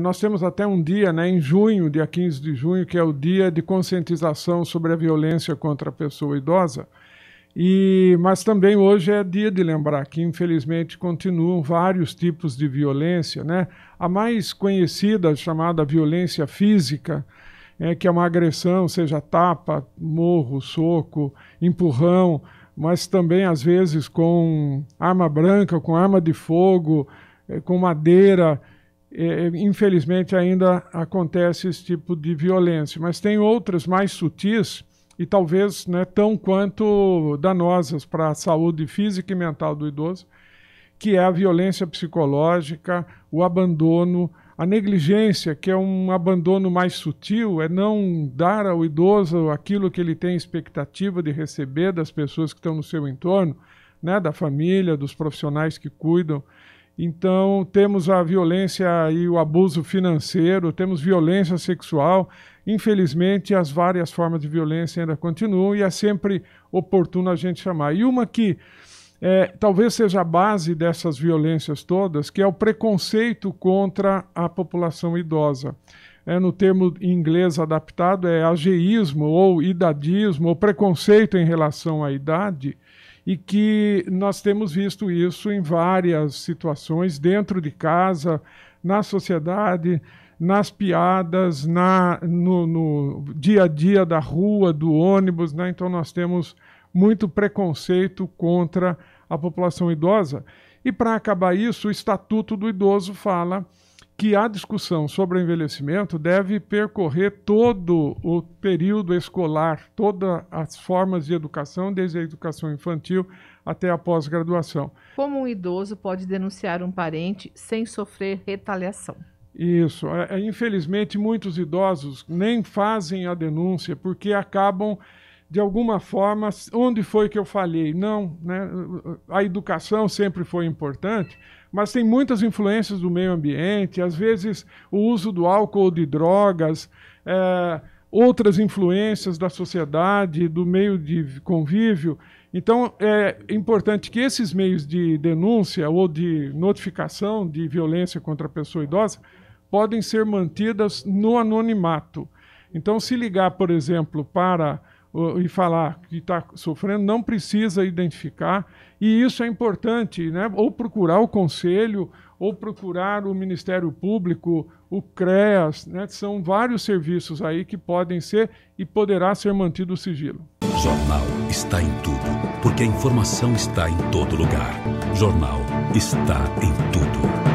Nós temos até um dia, né, em junho, dia 15 de junho, que é o dia de conscientização sobre a violência contra a pessoa idosa. E, mas também hoje é dia de lembrar que, infelizmente, continuam vários tipos de violência. Né? A mais conhecida, chamada violência física, é que é uma agressão, seja tapa, morro, soco, empurrão, mas também, às vezes, com arma branca, com arma de fogo, é, com madeira é, é, infelizmente ainda acontece esse tipo de violência, mas tem outras mais sutis e talvez né, tão quanto danosas para a saúde física e mental do idoso, que é a violência psicológica, o abandono, a negligência, que é um abandono mais sutil, é não dar ao idoso aquilo que ele tem expectativa de receber das pessoas que estão no seu entorno, né, da família, dos profissionais que cuidam. Então, temos a violência e o abuso financeiro, temos violência sexual. Infelizmente, as várias formas de violência ainda continuam e é sempre oportuno a gente chamar. E uma que é, talvez seja a base dessas violências todas, que é o preconceito contra a população idosa. É, no termo em inglês adaptado, é ageísmo ou idadismo, ou preconceito em relação à idade e que nós temos visto isso em várias situações, dentro de casa, na sociedade, nas piadas, na, no, no dia a dia da rua, do ônibus. Né? Então, nós temos muito preconceito contra a população idosa. E para acabar isso, o Estatuto do Idoso fala que a discussão sobre o envelhecimento deve percorrer todo o período escolar, todas as formas de educação, desde a educação infantil até a pós-graduação. Como um idoso pode denunciar um parente sem sofrer retaliação? Isso. É, é, infelizmente, muitos idosos nem fazem a denúncia porque acabam de alguma forma, onde foi que eu falhei? Não, né? a educação sempre foi importante, mas tem muitas influências do meio ambiente, às vezes o uso do álcool ou de drogas, é, outras influências da sociedade, do meio de convívio. Então, é importante que esses meios de denúncia ou de notificação de violência contra a pessoa idosa podem ser mantidas no anonimato. Então, se ligar, por exemplo, para e falar que está sofrendo, não precisa identificar, e isso é importante, né? ou procurar o conselho, ou procurar o Ministério Público, o CREAS, né? são vários serviços aí que podem ser e poderá ser mantido o sigilo. Jornal está em tudo, porque a informação está em todo lugar. Jornal está em tudo.